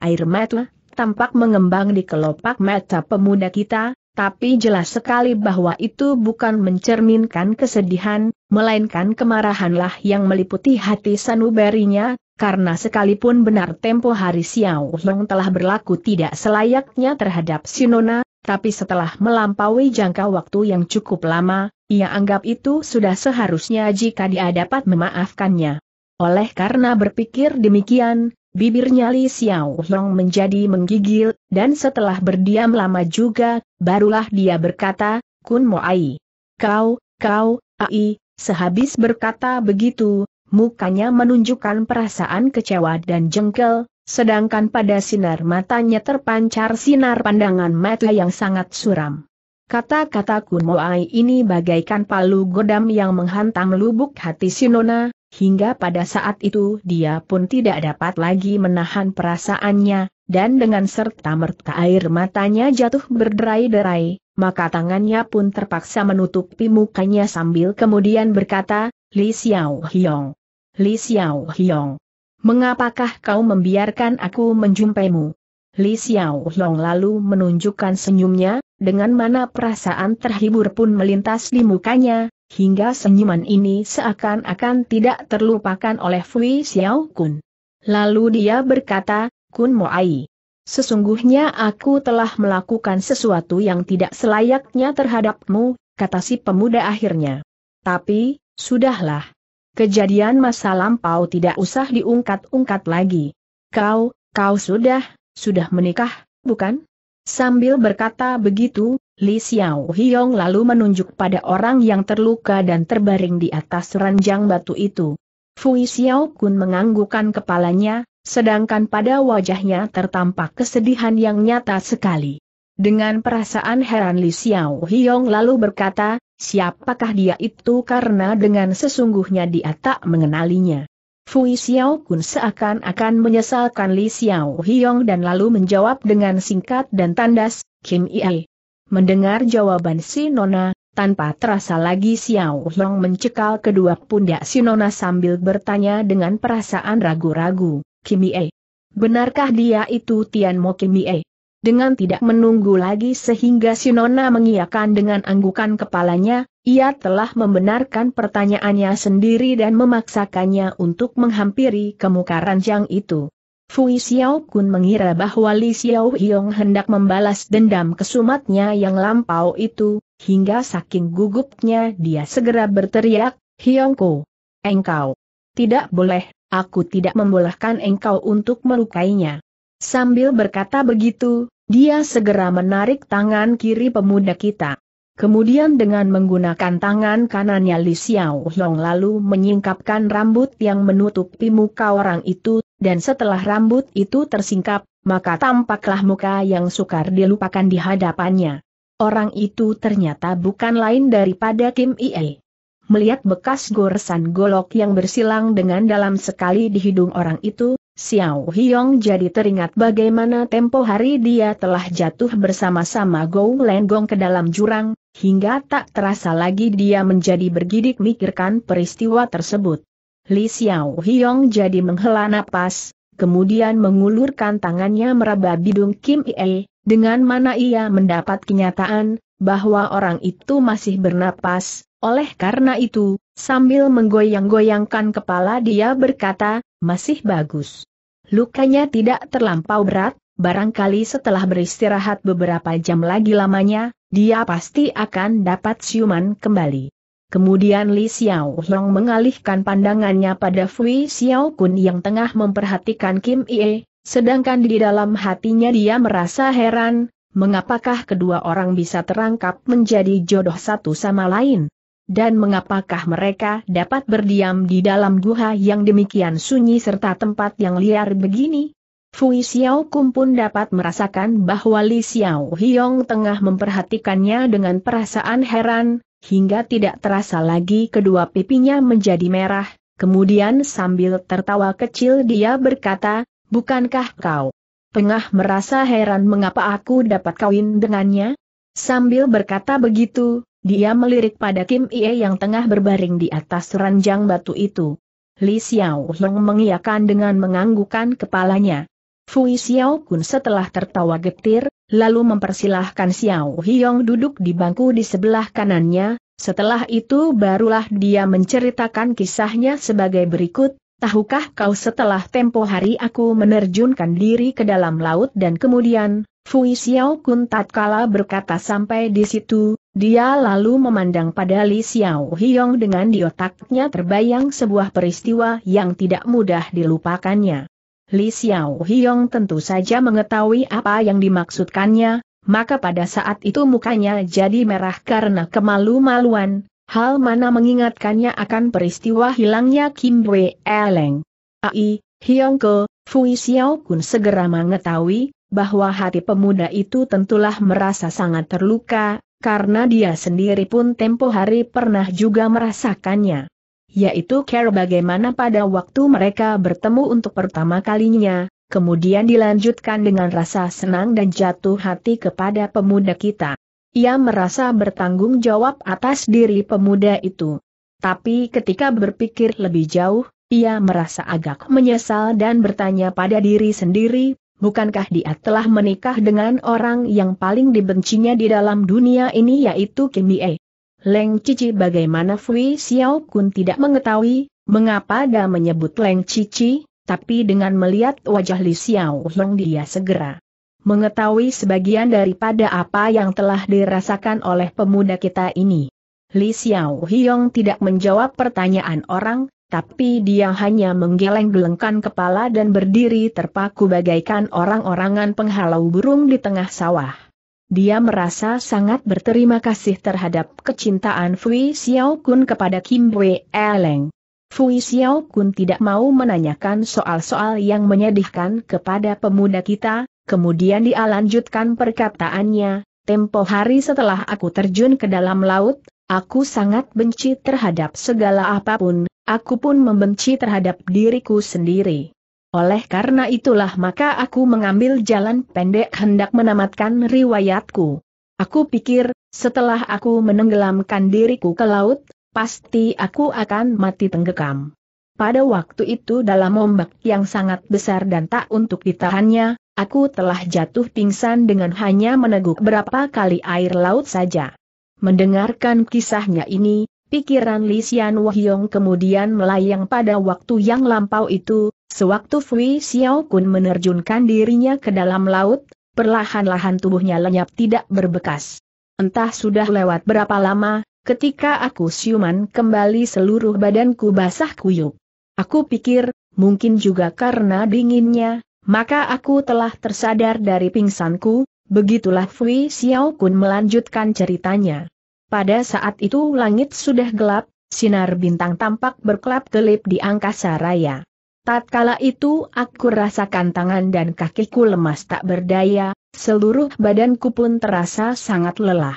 Air mata tampak mengembang di kelopak mata pemuda kita, tapi jelas sekali bahwa itu bukan mencerminkan kesedihan, melainkan kemarahanlah yang meliputi hati sanubarinya, karena sekalipun benar tempo hari Xiao Hong telah berlaku tidak selayaknya terhadap Sinona, tapi setelah melampaui jangka waktu yang cukup lama, ia anggap itu sudah seharusnya jika dia dapat memaafkannya. Oleh karena berpikir demikian, Bibirnya Li Xiao Long menjadi menggigil, dan setelah berdiam lama juga, barulah dia berkata, Kun Mo Ai. Kau, kau, Ai, sehabis berkata begitu, mukanya menunjukkan perasaan kecewa dan jengkel, sedangkan pada sinar matanya terpancar sinar pandangan mata yang sangat suram. Kata-kata Kun Mo Ai ini bagaikan palu godam yang menghantam lubuk hati Sinona, hingga pada saat itu dia pun tidak dapat lagi menahan perasaannya, dan dengan serta merta air matanya jatuh berderai-derai, maka tangannya pun terpaksa menutupi mukanya sambil kemudian berkata, Li Xiao Hiong. Li Xiao Hiong. Mengapakah kau membiarkan aku menjumpaimu? Li Xiao Hiong lalu menunjukkan senyumnya, dengan mana perasaan terhibur pun melintas di mukanya, Hingga senyuman ini seakan-akan tidak terlupakan oleh Fui Xiao Kun. Lalu dia berkata, Kun Moai. Sesungguhnya aku telah melakukan sesuatu yang tidak selayaknya terhadapmu, kata si pemuda akhirnya. Tapi, sudahlah. Kejadian masa lampau tidak usah diungkat-ungkat lagi. Kau, kau sudah, sudah menikah, bukan? Sambil berkata begitu, Li Xiao Hiong lalu menunjuk pada orang yang terluka dan terbaring di atas ranjang batu itu. Fui Xiao Kun menganggukkan kepalanya, sedangkan pada wajahnya tertampak kesedihan yang nyata sekali. Dengan perasaan heran Li Xiao Hiong lalu berkata, siapakah dia itu karena dengan sesungguhnya dia tak mengenalinya. Fui Xiao Kun seakan-akan menyesalkan Li Xiao Hiong dan lalu menjawab dengan singkat dan tandas, Kim Iai. Mendengar jawaban si Nona, tanpa terasa lagi Xiao Long mencekal kedua pundak si Nona sambil bertanya dengan perasaan ragu-ragu, Kimie. Benarkah dia itu Tian Mo Kimie? Dengan tidak menunggu lagi sehingga si Nona mengiakan dengan anggukan kepalanya, ia telah membenarkan pertanyaannya sendiri dan memaksakannya untuk menghampiri kemuka ranjang itu. Fui Xiao Kun mengira bahwa Li Xiao Hiong hendak membalas dendam kesumatnya yang lampau itu, hingga saking gugupnya dia segera berteriak, Hiongko, engkau. Tidak boleh, aku tidak membolehkan engkau untuk melukainya. Sambil berkata begitu, dia segera menarik tangan kiri pemuda kita. Kemudian dengan menggunakan tangan kanannya Li Xiao Hiong lalu menyingkapkan rambut yang menutupi muka orang itu dan setelah rambut itu tersingkap, maka tampaklah muka yang sukar dilupakan di hadapannya. Orang itu ternyata bukan lain daripada Kim Ie. Melihat bekas goresan golok yang bersilang dengan dalam sekali di hidung orang itu, Xiao Hyong jadi teringat bagaimana tempo hari dia telah jatuh bersama-sama Gou Lenggong ke dalam jurang, hingga tak terasa lagi dia menjadi bergidik mikirkan peristiwa tersebut. Li Xiao Hiong jadi menghela napas, kemudian mengulurkan tangannya meraba bidung Kim Ie, dengan mana ia mendapat kenyataan, bahwa orang itu masih bernapas, oleh karena itu, sambil menggoyang-goyangkan kepala dia berkata, masih bagus. Lukanya tidak terlampau berat, barangkali setelah beristirahat beberapa jam lagi lamanya, dia pasti akan dapat siuman kembali. Kemudian Li Xiao Hong mengalihkan pandangannya pada Fui Xiao Kun yang tengah memperhatikan Kim Ie, sedangkan di dalam hatinya dia merasa heran, mengapakah kedua orang bisa terangkap menjadi jodoh satu sama lain? Dan mengapakah mereka dapat berdiam di dalam guha yang demikian sunyi serta tempat yang liar begini? Fui Xiao Kun pun dapat merasakan bahwa Li Xiao Hiong tengah memperhatikannya dengan perasaan heran, hingga tidak terasa lagi kedua pipinya menjadi merah, kemudian sambil tertawa kecil dia berkata, bukankah kau? tengah merasa heran mengapa aku dapat kawin dengannya? Sambil berkata begitu, dia melirik pada Kim Ie yang tengah berbaring di atas ranjang batu itu. Li Xiao Long mengiyakan dengan menganggukan kepalanya. Fui Xiao Kun setelah tertawa getir, lalu mempersilahkan Xiao Hiyong duduk di bangku di sebelah kanannya, setelah itu barulah dia menceritakan kisahnya sebagai berikut, tahukah kau setelah tempo hari aku menerjunkan diri ke dalam laut dan kemudian, Fu Xiao Kun tatkala berkata sampai di situ, dia lalu memandang pada Li Xiao Hiyong dengan di otaknya terbayang sebuah peristiwa yang tidak mudah dilupakannya. Li Xiao Hiong tentu saja mengetahui apa yang dimaksudkannya, maka pada saat itu mukanya jadi merah karena kemalu-maluan, hal mana mengingatkannya akan peristiwa hilangnya Kim Wei Eleng. Ai, Hiong Ke, Fui Xiao Kun segera mengetahui, bahwa hati pemuda itu tentulah merasa sangat terluka, karena dia sendiri pun tempo hari pernah juga merasakannya yaitu care bagaimana pada waktu mereka bertemu untuk pertama kalinya, kemudian dilanjutkan dengan rasa senang dan jatuh hati kepada pemuda kita. Ia merasa bertanggung jawab atas diri pemuda itu. Tapi ketika berpikir lebih jauh, ia merasa agak menyesal dan bertanya pada diri sendiri, bukankah dia telah menikah dengan orang yang paling dibencinya di dalam dunia ini yaitu Kimie? Leng Cici bagaimana Fui Xiao Kun tidak mengetahui, mengapa dia menyebut Leng Cici, tapi dengan melihat wajah Li Xiao Hong dia segera mengetahui sebagian daripada apa yang telah dirasakan oleh pemuda kita ini. Li Xiao Hiong tidak menjawab pertanyaan orang, tapi dia hanya menggeleng-gelengkan kepala dan berdiri terpaku bagaikan orang-orangan penghalau burung di tengah sawah. Dia merasa sangat berterima kasih terhadap kecintaan Fui Xiao Kun kepada Kim Wei Eleng. Fui Xiao Kun tidak mau menanyakan soal-soal yang menyedihkan kepada pemuda kita, kemudian dia lanjutkan perkataannya, tempo hari setelah aku terjun ke dalam laut, aku sangat benci terhadap segala apapun, aku pun membenci terhadap diriku sendiri. Oleh karena itulah maka aku mengambil jalan pendek hendak menamatkan riwayatku. Aku pikir, setelah aku menenggelamkan diriku ke laut, pasti aku akan mati tenggekam. Pada waktu itu dalam ombak yang sangat besar dan tak untuk ditahannya, aku telah jatuh pingsan dengan hanya meneguk berapa kali air laut saja. Mendengarkan kisahnya ini, Pikiran Li Xian Wahyong kemudian melayang pada waktu yang lampau itu, sewaktu Fui Xiao Kun menerjunkan dirinya ke dalam laut, perlahan-lahan tubuhnya lenyap tidak berbekas. Entah sudah lewat berapa lama, ketika aku siuman kembali seluruh badanku basah kuyup. Aku pikir, mungkin juga karena dinginnya, maka aku telah tersadar dari pingsanku, begitulah Fui Xiao Kun melanjutkan ceritanya. Pada saat itu langit sudah gelap, sinar bintang tampak berkelap-kelip di angkasa raya. Tatkala itu aku rasakan tangan dan kakiku lemas tak berdaya, seluruh badanku pun terasa sangat lelah.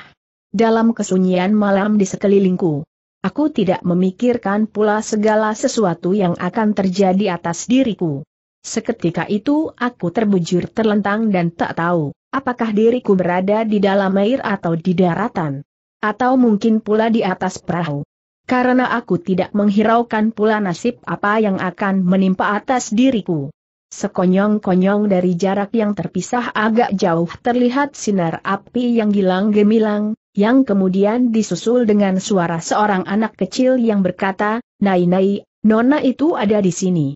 Dalam kesunyian malam di sekelilingku, Aku tidak memikirkan pula segala sesuatu yang akan terjadi atas diriku. Seketika itu aku terbujur terlentang dan tak tahu, apakah diriku berada di dalam air atau di daratan. Atau mungkin pula di atas perahu. Karena aku tidak menghiraukan pula nasib apa yang akan menimpa atas diriku. Sekonyong-konyong dari jarak yang terpisah agak jauh terlihat sinar api yang gilang gemilang, yang kemudian disusul dengan suara seorang anak kecil yang berkata, Nai Nai, Nona itu ada di sini.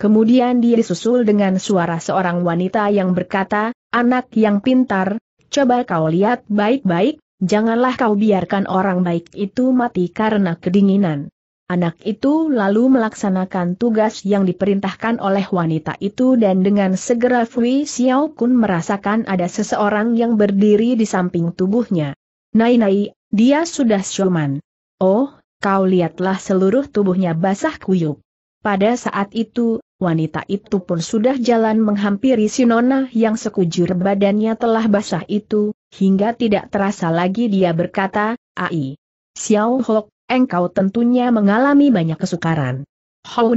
Kemudian dia disusul dengan suara seorang wanita yang berkata, Anak yang pintar, coba kau lihat baik-baik, Janganlah kau biarkan orang baik itu mati karena kedinginan. Anak itu lalu melaksanakan tugas yang diperintahkan oleh wanita itu dan dengan segera Fui Xiao Kun merasakan ada seseorang yang berdiri di samping tubuhnya. Nai-nai, dia sudah siuman. Oh, kau lihatlah seluruh tubuhnya basah kuyup. Pada saat itu, wanita itu pun sudah jalan menghampiri Sinona yang sekujur badannya telah basah itu, hingga tidak terasa lagi dia berkata, Ai, Xiao Hok, engkau tentunya mengalami banyak kesukaran.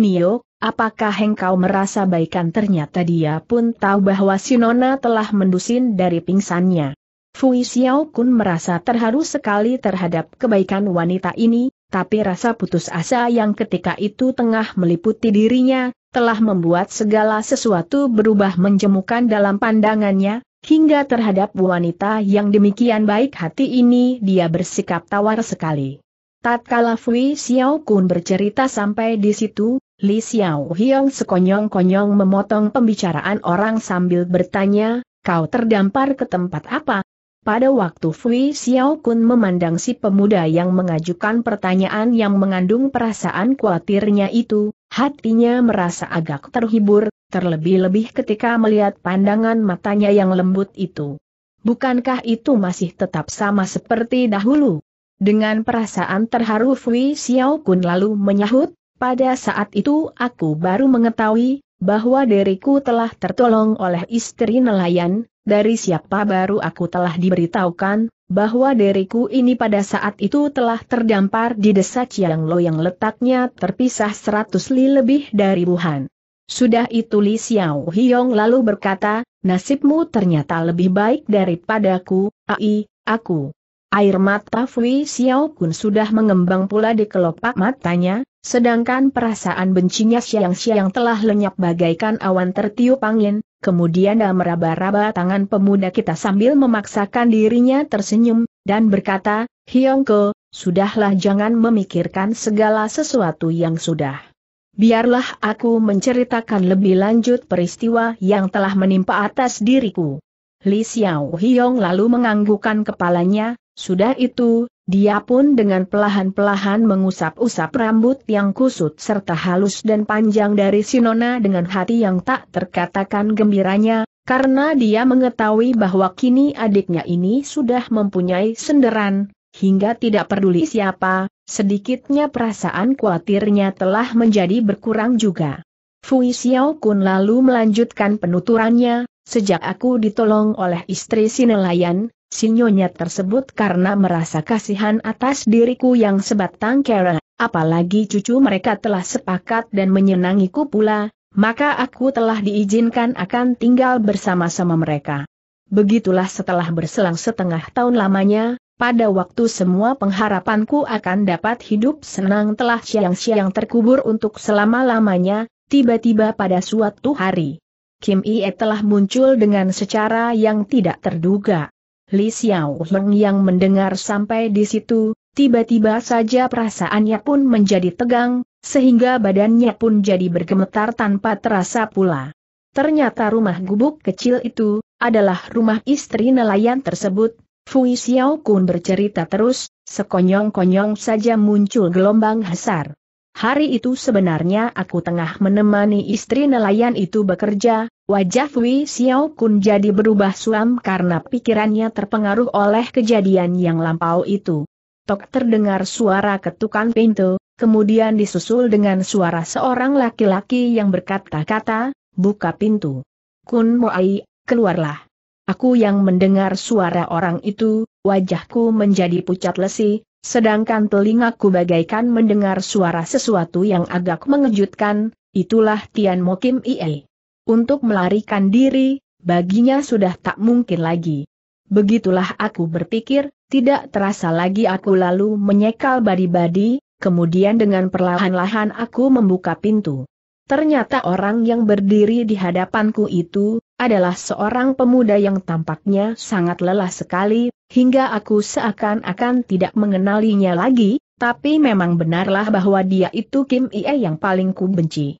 Nio, apakah engkau merasa baikan ternyata dia pun tahu bahwa Sinona telah mendusin dari pingsannya. Fui Xiao Kun merasa terharu sekali terhadap kebaikan wanita ini, tapi rasa putus asa yang ketika itu tengah meliputi dirinya, telah membuat segala sesuatu berubah menjemukan dalam pandangannya, Hingga terhadap wanita yang demikian baik hati ini dia bersikap tawar sekali. Tatkala Fui Xiao Kun bercerita sampai di situ, Li Xiao Hiong sekonyong-konyong memotong pembicaraan orang sambil bertanya, kau terdampar ke tempat apa? Pada waktu Fui Xiao Kun memandang si pemuda yang mengajukan pertanyaan yang mengandung perasaan khawatirnya itu, hatinya merasa agak terhibur, terlebih-lebih ketika melihat pandangan matanya yang lembut itu. Bukankah itu masih tetap sama seperti dahulu? Dengan perasaan terharu Fui Xiao Kun lalu menyahut, pada saat itu aku baru mengetahui, bahwa diriku telah tertolong oleh istri nelayan, dari siapa baru aku telah diberitahukan, bahwa diriku ini pada saat itu telah terdampar di desa Lo yang letaknya terpisah 100 li lebih dari Wuhan. Sudah itu Li Xiao Hiong lalu berkata, nasibmu ternyata lebih baik daripadaku, ai, aku. Air mata Fui Xiao Kun sudah mengembang pula di kelopak matanya, sedangkan perasaan bencinya Siang Siang telah lenyap bagaikan awan tertiup angin, kemudian dia meraba-raba tangan pemuda kita sambil memaksakan dirinya tersenyum, dan berkata, Hiong Ko, sudahlah jangan memikirkan segala sesuatu yang sudah biarlah aku menceritakan lebih lanjut peristiwa yang telah menimpa atas diriku. Li Xiao Hiong lalu menganggukkan kepalanya, sudah itu, dia pun dengan pelahan-pelahan mengusap-usap rambut yang kusut serta halus dan panjang dari Sinona dengan hati yang tak terkatakan gembiranya, karena dia mengetahui bahwa kini adiknya ini sudah mempunyai senderan, hingga tidak peduli siapa, sedikitnya perasaan khawatirnya telah menjadi berkurang juga. Fui Xiao Kun lalu melanjutkan penuturannya, sejak aku ditolong oleh istri Sinelayan, sinyonya tersebut karena merasa kasihan atas diriku yang sebatang kera, apalagi cucu mereka telah sepakat dan menyenangiku pula, maka aku telah diizinkan akan tinggal bersama-sama mereka. Begitulah setelah berselang setengah tahun lamanya, pada waktu semua pengharapanku akan dapat hidup senang telah siang-siang terkubur untuk selama-lamanya, tiba-tiba pada suatu hari. Kim Ie telah muncul dengan secara yang tidak terduga. Li Xiao Heng yang mendengar sampai di situ, tiba-tiba saja perasaannya pun menjadi tegang, sehingga badannya pun jadi bergemetar tanpa terasa pula. Ternyata rumah gubuk kecil itu, adalah rumah istri nelayan tersebut, Fui Xiao Kun bercerita terus, sekonyong-konyong saja muncul gelombang hasar. Hari itu sebenarnya aku tengah menemani istri nelayan itu bekerja, wajah Fui Xiao Kun jadi berubah suam karena pikirannya terpengaruh oleh kejadian yang lampau itu. Tok terdengar suara ketukan pintu, kemudian disusul dengan suara seorang laki-laki yang berkata-kata, buka pintu. Kun Moai, keluarlah. Aku yang mendengar suara orang itu, wajahku menjadi pucat lesi, sedangkan telingaku bagaikan mendengar suara sesuatu yang agak mengejutkan, itulah Tian Mo Kim Ie. Untuk melarikan diri, baginya sudah tak mungkin lagi. Begitulah aku berpikir, tidak terasa lagi aku lalu menyekal badi-badi, kemudian dengan perlahan-lahan aku membuka pintu. Ternyata orang yang berdiri di hadapanku itu, adalah seorang pemuda yang tampaknya sangat lelah sekali, hingga aku seakan-akan tidak mengenalinya lagi, tapi memang benarlah bahwa dia itu Kim Ie yang paling ku benci.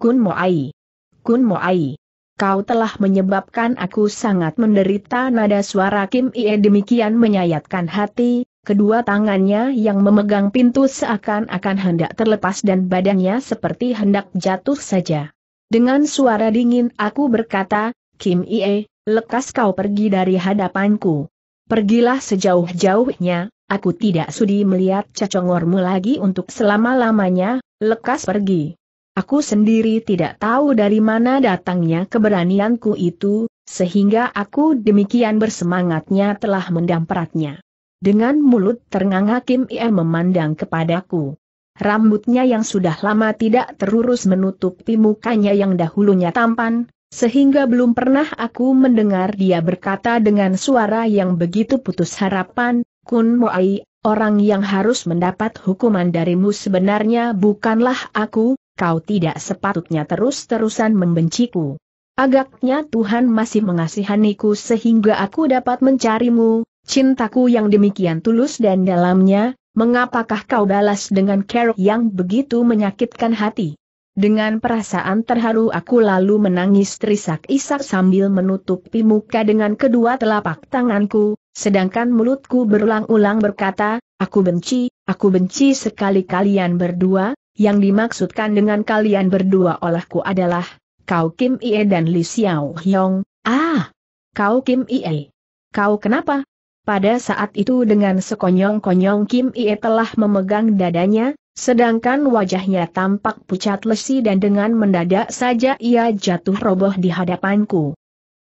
Kun Moai. Kun Moai. Kau telah menyebabkan aku sangat menderita nada suara Kim Ie demikian menyayatkan hati, Kedua tangannya yang memegang pintu seakan-akan hendak terlepas dan badannya seperti hendak jatuh saja. Dengan suara dingin aku berkata, Kim Ie, lekas kau pergi dari hadapanku. Pergilah sejauh-jauhnya, aku tidak sudi melihat cacongormu lagi untuk selama-lamanya, lekas pergi. Aku sendiri tidak tahu dari mana datangnya keberanianku itu, sehingga aku demikian bersemangatnya telah mendampratnya. Dengan mulut ternganga Kim Ie memandang kepadaku. Rambutnya yang sudah lama tidak terurus menutupi mukanya yang dahulunya tampan, sehingga belum pernah aku mendengar dia berkata dengan suara yang begitu putus harapan, Kun Moai, orang yang harus mendapat hukuman darimu sebenarnya bukanlah aku, kau tidak sepatutnya terus-terusan membenciku. Agaknya Tuhan masih mengasihaniku sehingga aku dapat mencarimu, Cintaku yang demikian tulus dan dalamnya, mengapakah kau balas dengan kerok yang begitu menyakitkan hati? Dengan perasaan terharu aku lalu menangis terisak-isak sambil menutupi muka dengan kedua telapak tanganku, sedangkan mulutku berulang-ulang berkata, aku benci, aku benci sekali kalian berdua, yang dimaksudkan dengan kalian berdua olehku adalah, kau Kim Ie dan Li Xiao Hyong, ah, kau Kim Ie. Kau kenapa? Pada saat itu dengan sekonyong-konyong Kim Ie telah memegang dadanya, sedangkan wajahnya tampak pucat lesi dan dengan mendadak saja ia jatuh roboh di hadapanku.